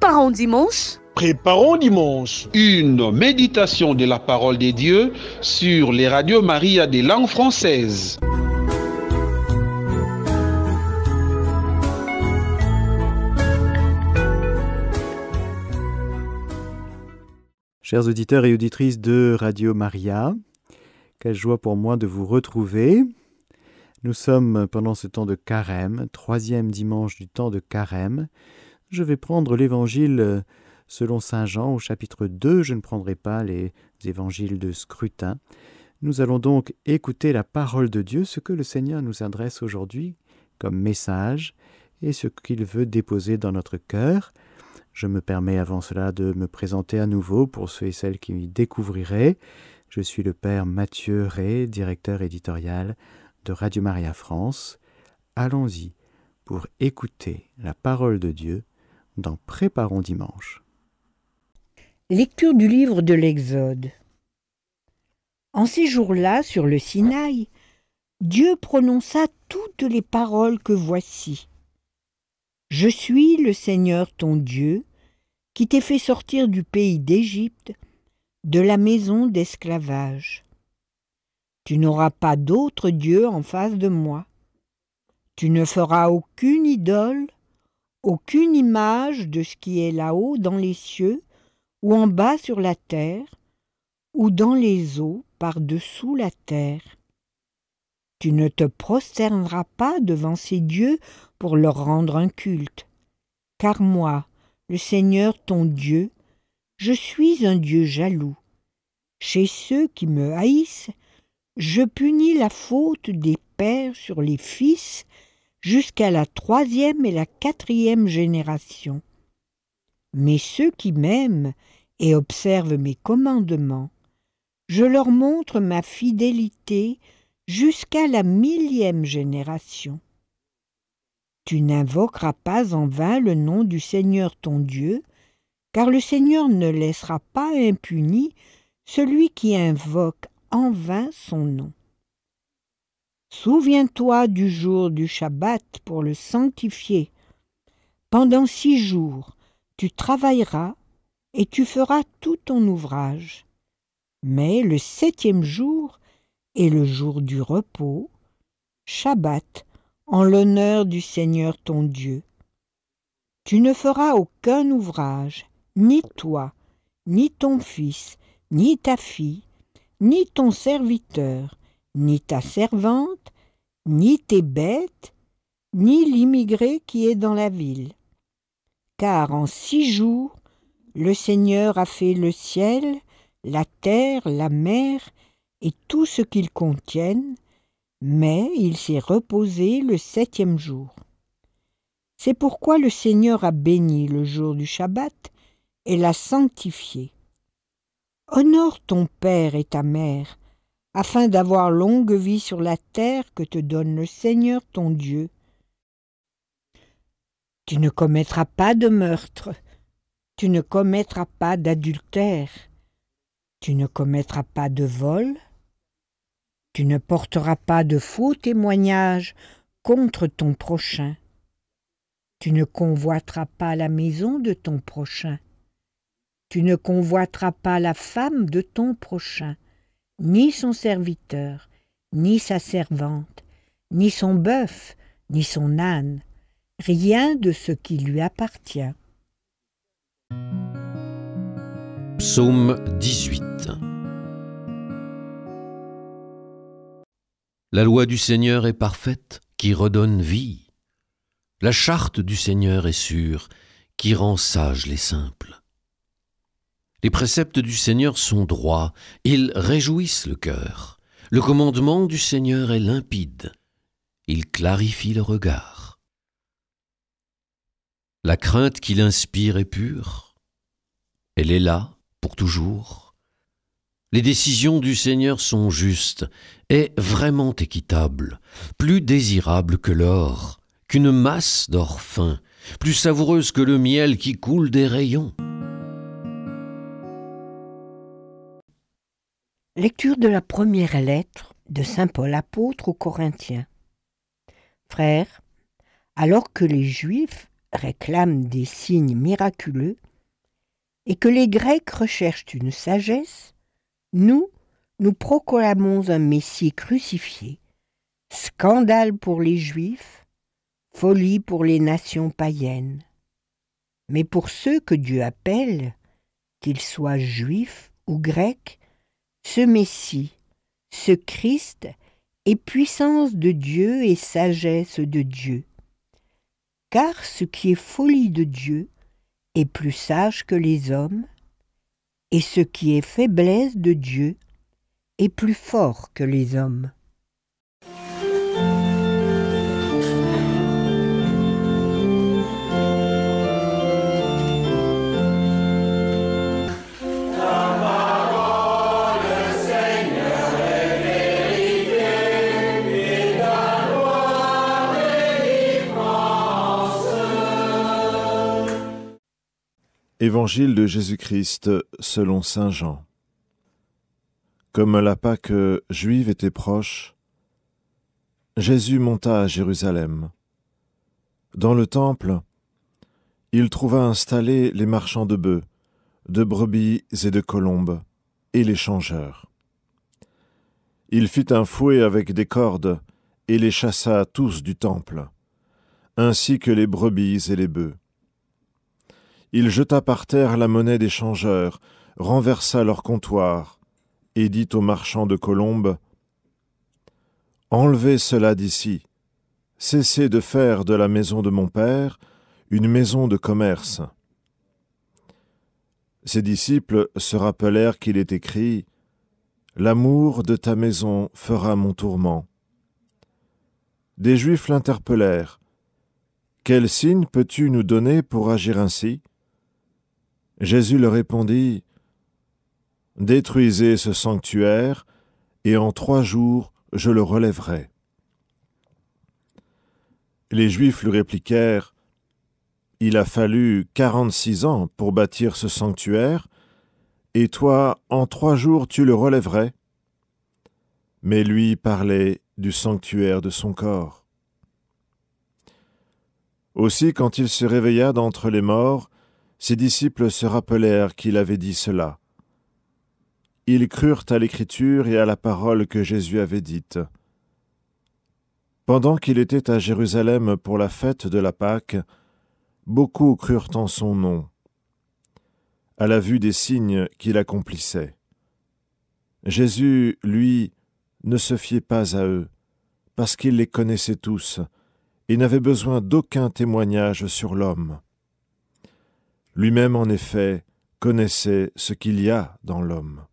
Préparons dimanche. une méditation de la parole des dieux sur les radios Maria des langues françaises. Chers auditeurs et auditrices de Radio Maria, quelle joie pour moi de vous retrouver. Nous sommes pendant ce temps de carême, troisième dimanche du temps de carême, je vais prendre l'évangile euh, selon Saint Jean au chapitre 2, je ne prendrai pas les évangiles de scrutin. Nous allons donc écouter la parole de Dieu, ce que le Seigneur nous adresse aujourd'hui comme message et ce qu'il veut déposer dans notre cœur. Je me permets avant cela de me présenter à nouveau pour ceux et celles qui m'y découvriraient. Je suis le Père Mathieu Ray, directeur éditorial de Radio Maria France. Allons-y pour écouter la parole de Dieu dans Préparons dimanche. Lecture du livre de l'Exode. En ces jours-là, sur le Sinaï, Dieu prononça toutes les paroles que voici. Je suis le Seigneur ton Dieu, qui t'ai fait sortir du pays d'Égypte, de la maison d'esclavage. Tu n'auras pas d'autre Dieu en face de moi. Tu ne feras aucune idole aucune image de ce qui est là-haut dans les cieux, ou en bas sur la terre, ou dans les eaux par-dessous la terre. Tu ne te prosterneras pas devant ces dieux pour leur rendre un culte, car moi, le Seigneur ton Dieu, je suis un Dieu jaloux. Chez ceux qui me haïssent, je punis la faute des pères sur les fils jusqu'à la troisième et la quatrième génération. Mais ceux qui m'aiment et observent mes commandements, je leur montre ma fidélité jusqu'à la millième génération. Tu n'invoqueras pas en vain le nom du Seigneur ton Dieu, car le Seigneur ne laissera pas impuni celui qui invoque en vain son nom. Souviens-toi du jour du Shabbat pour le sanctifier. Pendant six jours, tu travailleras et tu feras tout ton ouvrage. Mais le septième jour est le jour du repos, Shabbat, en l'honneur du Seigneur ton Dieu. Tu ne feras aucun ouvrage, ni toi, ni ton fils, ni ta fille, ni ton serviteur, ni ta servante, ni tes bêtes, ni l'immigré qui est dans la ville. Car en six jours, le Seigneur a fait le ciel, la terre, la mer et tout ce qu'ils contiennent, mais il s'est reposé le septième jour. C'est pourquoi le Seigneur a béni le jour du Shabbat et l'a sanctifié. Honore ton Père et ta Mère, afin d'avoir longue vie sur la terre que te donne le Seigneur ton Dieu. Tu ne commettras pas de meurtre, tu ne commettras pas d'adultère, tu ne commettras pas de vol, tu ne porteras pas de faux témoignages contre ton prochain, tu ne convoiteras pas la maison de ton prochain, tu ne convoiteras pas la femme de ton prochain, ni son serviteur, ni sa servante, ni son bœuf, ni son âne, rien de ce qui lui appartient. Psaume 18 La loi du Seigneur est parfaite, qui redonne vie. La charte du Seigneur est sûre, qui rend sage les simples. Les préceptes du Seigneur sont droits, ils réjouissent le cœur. Le commandement du Seigneur est limpide, il clarifie le regard. La crainte qu'il inspire est pure, elle est là pour toujours. Les décisions du Seigneur sont justes et vraiment équitables, plus désirables que l'or, qu'une masse d'or fin, plus savoureuse que le miel qui coule des rayons. Lecture de la première lettre de Saint Paul apôtre aux Corinthiens. Frères, alors que les Juifs réclament des signes miraculeux et que les Grecs recherchent une sagesse, nous, nous proclamons un Messie crucifié, scandale pour les Juifs, folie pour les nations païennes. Mais pour ceux que Dieu appelle, qu'ils soient juifs ou grecs, ce Messie, ce Christ, est puissance de Dieu et sagesse de Dieu. Car ce qui est folie de Dieu est plus sage que les hommes, et ce qui est faiblesse de Dieu est plus fort que les hommes. Évangile de Jésus-Christ selon Saint Jean. Comme la Pâque juive était proche, Jésus monta à Jérusalem. Dans le temple, il trouva installés les marchands de bœufs, de brebis et de colombes, et les changeurs. Il fit un fouet avec des cordes, et les chassa tous du temple, ainsi que les brebis et les bœufs. Il jeta par terre la monnaie des changeurs, renversa leur comptoir, et dit aux marchands de colombes Enlevez cela d'ici. Cessez de faire de la maison de mon père une maison de commerce. Ses disciples se rappelèrent qu'il est écrit L'amour de ta maison fera mon tourment. Des Juifs l'interpellèrent. Quel signe peux-tu nous donner pour agir ainsi Jésus leur répondit Détruisez ce sanctuaire, et en trois jours je le relèverai. Les Juifs lui répliquèrent Il a fallu quarante-six ans pour bâtir ce sanctuaire, et toi, en trois jours, tu le relèverais. Mais lui parlait du sanctuaire de son corps. Aussi, quand il se réveilla d'entre les morts, ses disciples se rappelèrent qu'il avait dit cela. Ils crurent à l'Écriture et à la parole que Jésus avait dite. Pendant qu'il était à Jérusalem pour la fête de la Pâque, beaucoup crurent en son nom, à la vue des signes qu'il accomplissait. Jésus, lui, ne se fiait pas à eux, parce qu'il les connaissait tous, et n'avait besoin d'aucun témoignage sur l'homme. Lui-même, en effet, connaissait ce qu'il y a dans l'homme.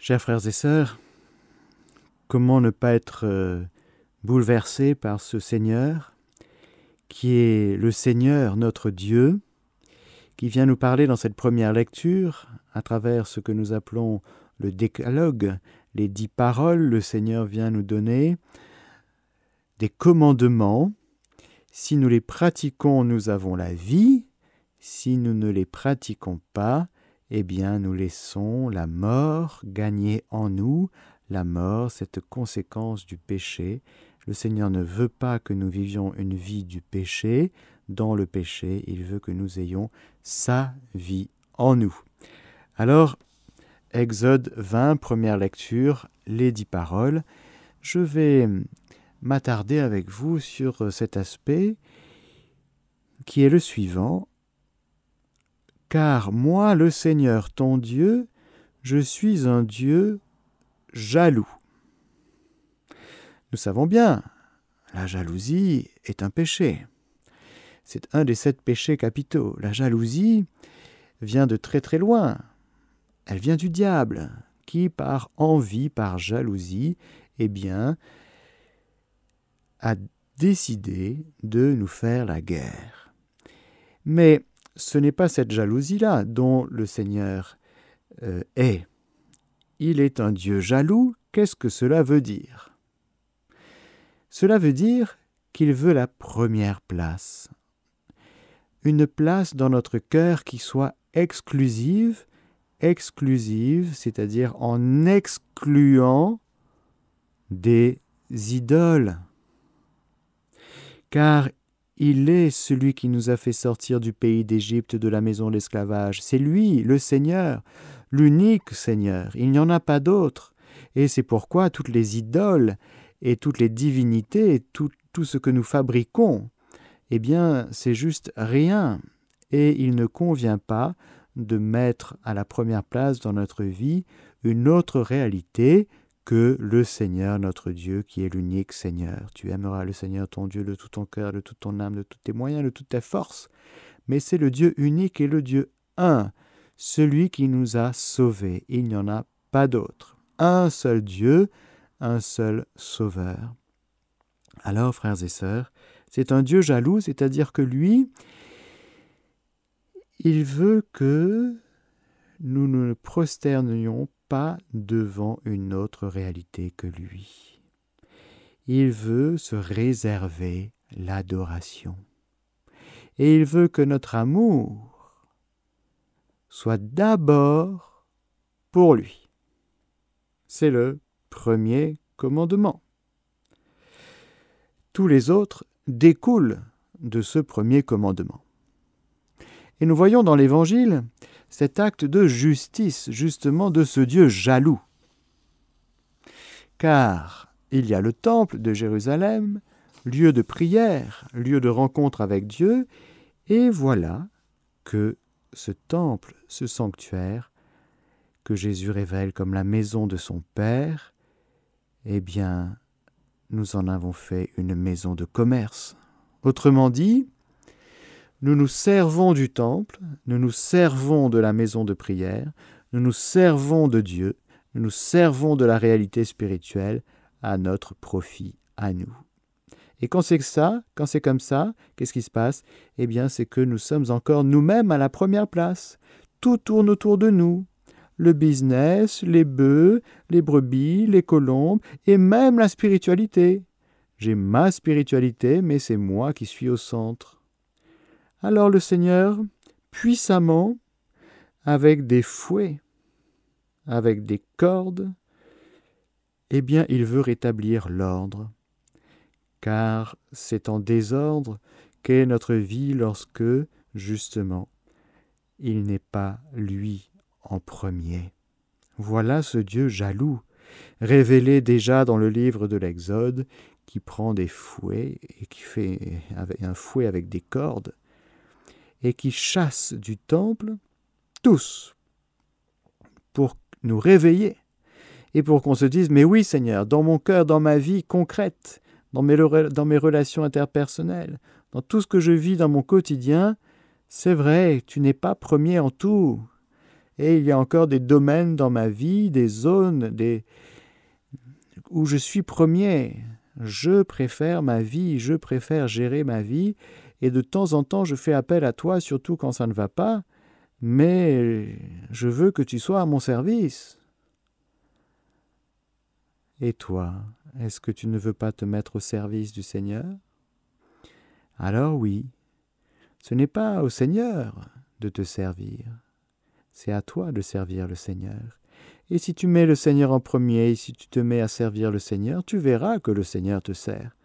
Chers frères et sœurs, Comment ne pas être euh, bouleversé par ce Seigneur, qui est le Seigneur notre Dieu, qui vient nous parler dans cette première lecture, à travers ce que nous appelons le décalogue, les dix paroles, le Seigneur vient nous donner des commandements. Si nous les pratiquons, nous avons la vie. Si nous ne les pratiquons pas, eh bien nous laissons la mort gagner en nous la mort, cette conséquence du péché. Le Seigneur ne veut pas que nous vivions une vie du péché, dans le péché, il veut que nous ayons sa vie en nous. Alors, Exode 20, première lecture, les dix paroles. Je vais m'attarder avec vous sur euh, cet aspect qui est le suivant. Car moi, le Seigneur ton Dieu, je suis un Dieu jaloux. Nous savons bien, la jalousie est un péché. C'est un des sept péchés capitaux. La jalousie vient de très très loin. Elle vient du diable, qui par envie, par jalousie, eh bien, a décidé de nous faire la guerre. Mais ce n'est pas cette jalousie-là dont le Seigneur euh, est il est un Dieu jaloux, qu'est-ce que cela veut dire Cela veut dire qu'il veut la première place, une place dans notre cœur qui soit exclusive, exclusive, c'est-à-dire en excluant des idoles. Car il est celui qui nous a fait sortir du pays d'Égypte de la maison de l'esclavage. C'est lui, le Seigneur, l'unique Seigneur, il n'y en a pas d'autre. Et c'est pourquoi toutes les idoles et toutes les divinités et tout, tout ce que nous fabriquons, eh bien, c'est juste rien. Et il ne convient pas de mettre à la première place dans notre vie une autre réalité que le Seigneur notre Dieu qui est l'unique Seigneur. Tu aimeras le Seigneur ton Dieu de tout ton cœur, de toute ton âme, de tous tes moyens, de toutes tes forces. Mais c'est le Dieu unique et le Dieu un celui qui nous a sauvés. Il n'y en a pas d'autre. Un seul Dieu, un seul Sauveur. Alors, frères et sœurs, c'est un Dieu jaloux, c'est-à-dire que lui, il veut que nous ne prosternions pas devant une autre réalité que lui. Il veut se réserver l'adoration. Et il veut que notre amour soit d'abord pour lui. C'est le premier commandement. Tous les autres découlent de ce premier commandement. Et nous voyons dans l'Évangile cet acte de justice justement de ce Dieu jaloux. Car il y a le temple de Jérusalem, lieu de prière, lieu de rencontre avec Dieu, et voilà que ce temple, ce sanctuaire, que Jésus révèle comme la maison de son Père, eh bien, nous en avons fait une maison de commerce. Autrement dit, nous nous servons du temple, nous nous servons de la maison de prière, nous nous servons de Dieu, nous nous servons de la réalité spirituelle à notre profit, à nous. Et quand c'est ça, quand c'est comme ça, qu'est-ce qui se passe Eh bien, c'est que nous sommes encore nous-mêmes à la première place. Tout tourne autour de nous. Le business, les bœufs, les brebis, les colombes, et même la spiritualité. J'ai ma spiritualité, mais c'est moi qui suis au centre. Alors le Seigneur, puissamment, avec des fouets, avec des cordes, eh bien, il veut rétablir l'ordre car c'est en désordre qu'est notre vie lorsque, justement, il n'est pas lui en premier. Voilà ce Dieu jaloux, révélé déjà dans le livre de l'Exode, qui prend des fouets et qui fait un fouet avec des cordes, et qui chasse du temple tous pour nous réveiller et pour qu'on se dise Mais oui, Seigneur, dans mon cœur, dans ma vie concrète, dans mes, relations interpersonnelles, dans tout ce que je vis dans mon quotidien, c'est vrai, tu n'es pas premier en tout. Et il y a encore des domaines dans ma vie, des zones, des où je suis premier. Je préfère ma vie, je préfère gérer ma vie, et de temps en temps je fais appel à toi, surtout quand ça ne va pas, mais je veux que tu sois à mon service. Et toi, est-ce que tu ne veux pas te mettre au service du Seigneur Alors oui, ce n'est pas au Seigneur de te servir, c'est à toi de servir le Seigneur. Et si tu mets le Seigneur en premier, et si tu te mets à servir le Seigneur, tu verras que le Seigneur te sert.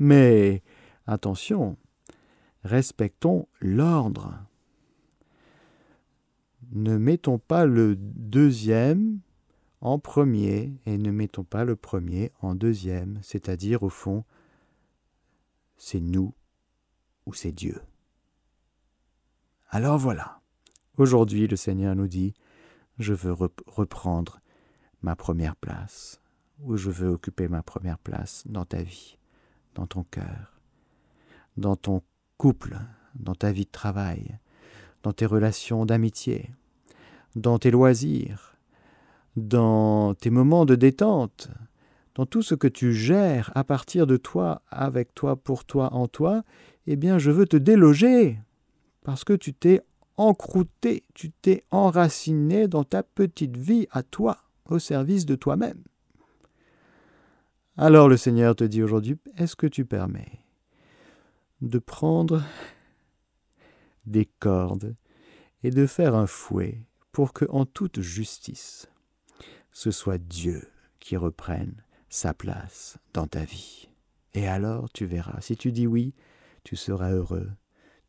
Mais attention, respectons l'ordre. Ne mettons pas le deuxième en premier et ne mettons pas le premier en deuxième, c'est-à-dire au fond, c'est nous ou c'est Dieu. Alors voilà, aujourd'hui le Seigneur nous dit, je veux reprendre ma première place, ou je veux occuper ma première place dans ta vie, dans ton cœur, dans ton couple, dans ta vie de travail, dans tes relations d'amitié, dans tes loisirs, dans tes moments de détente, dans tout ce que tu gères à partir de toi, avec toi, pour toi, en toi, eh bien je veux te déloger, parce que tu t'es encrouté, tu t'es enraciné dans ta petite vie à toi, au service de toi-même. Alors le Seigneur te dit aujourd'hui, est-ce que tu permets de prendre des cordes et de faire un fouet pour que en toute justice ce soit Dieu qui reprenne sa place dans ta vie. Et alors tu verras, si tu dis oui, tu seras heureux.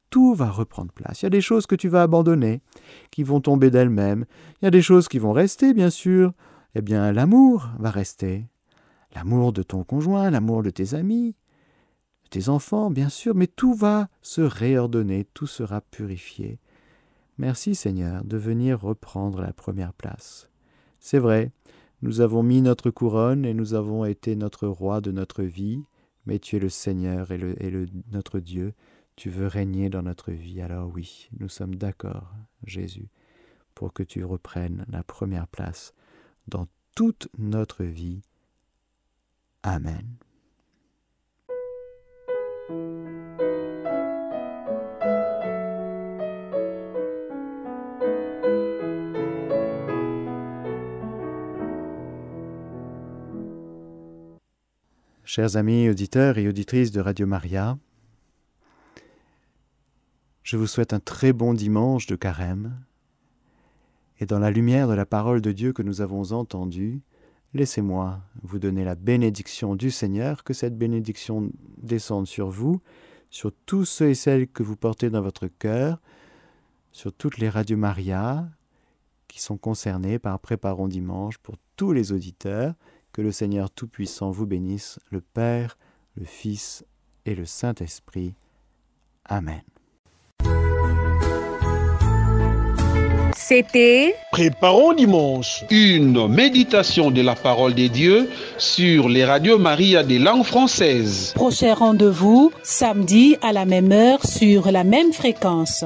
Tout va reprendre place. Il y a des choses que tu vas abandonner, qui vont tomber d'elles-mêmes. Il y a des choses qui vont rester, bien sûr. Eh bien, l'amour va rester. L'amour de ton conjoint, l'amour de tes amis, de tes enfants, bien sûr, mais tout va se réordonner, tout sera purifié. Merci Seigneur de venir reprendre la première place. C'est vrai, nous avons mis notre couronne et nous avons été notre roi de notre vie, mais tu es le Seigneur et, le, notre Dieu, tu veux régner dans notre vie. Alors oui, nous sommes d'accord, Jésus, pour que tu reprennes la première place dans toute notre vie. Amen. Chers amis auditeurs et auditrices de Radio Maria, je vous souhaite un très bon dimanche de carême. Et dans la lumière de la parole de Dieu que nous avons entendue, laissez-moi vous donner la bénédiction du Seigneur, que cette bénédiction descende sur vous, sur tous ceux et celles que vous portez dans votre cœur, sur toutes les radio Maria qui sont concernées par Préparons Dimanche pour tous les auditeurs. Que le Seigneur Tout-Puissant vous bénisse, le Père, le Fils et le Saint-Esprit. Amen. C'était Préparons dimanche, une méditation de la parole des dieux sur les radios Maria des langues françaises. Prochain rendez-vous samedi à la même heure sur la même fréquence.